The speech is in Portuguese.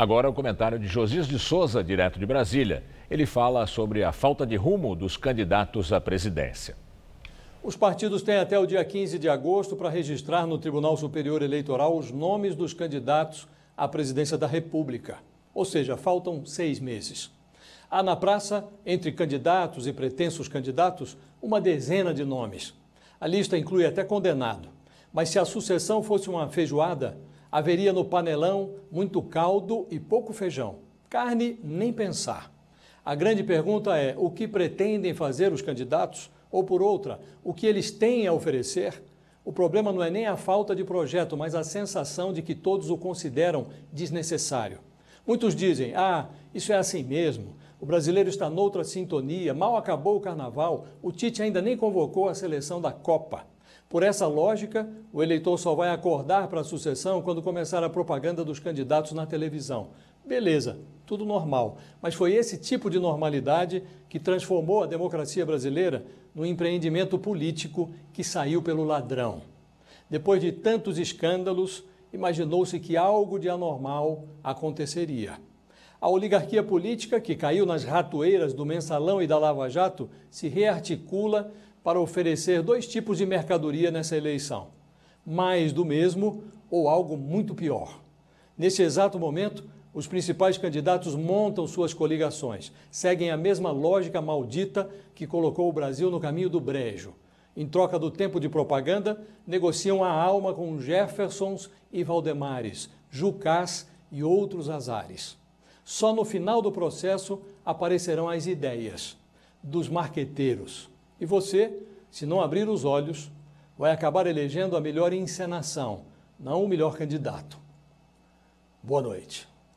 Agora o comentário de Josias de Souza, direto de Brasília. Ele fala sobre a falta de rumo dos candidatos à presidência. Os partidos têm até o dia 15 de agosto para registrar no Tribunal Superior Eleitoral os nomes dos candidatos à presidência da República. Ou seja, faltam seis meses. Há na praça, entre candidatos e pretensos candidatos, uma dezena de nomes. A lista inclui até condenado. Mas se a sucessão fosse uma feijoada, Haveria no panelão muito caldo e pouco feijão. Carne, nem pensar. A grande pergunta é: o que pretendem fazer os candidatos? Ou, por outra, o que eles têm a oferecer? O problema não é nem a falta de projeto, mas a sensação de que todos o consideram desnecessário. Muitos dizem: ah, isso é assim mesmo. O brasileiro está noutra sintonia, mal acabou o carnaval, o Tite ainda nem convocou a seleção da Copa. Por essa lógica, o eleitor só vai acordar para a sucessão quando começar a propaganda dos candidatos na televisão. Beleza, tudo normal. Mas foi esse tipo de normalidade que transformou a democracia brasileira no empreendimento político que saiu pelo ladrão. Depois de tantos escândalos, imaginou-se que algo de anormal aconteceria. A oligarquia política, que caiu nas ratoeiras do mensalão e da Lava Jato, se rearticula para oferecer dois tipos de mercadoria nessa eleição: mais do mesmo ou algo muito pior. Nesse exato momento, os principais candidatos montam suas coligações, seguem a mesma lógica maldita que colocou o Brasil no caminho do brejo. Em troca do tempo de propaganda, negociam a alma com Jeffersons e Valdemares, Jucás e outros azares. Só no final do processo aparecerão as ideias dos marqueteiros. E você, se não abrir os olhos, vai acabar elegendo a melhor encenação, não o melhor candidato. Boa noite.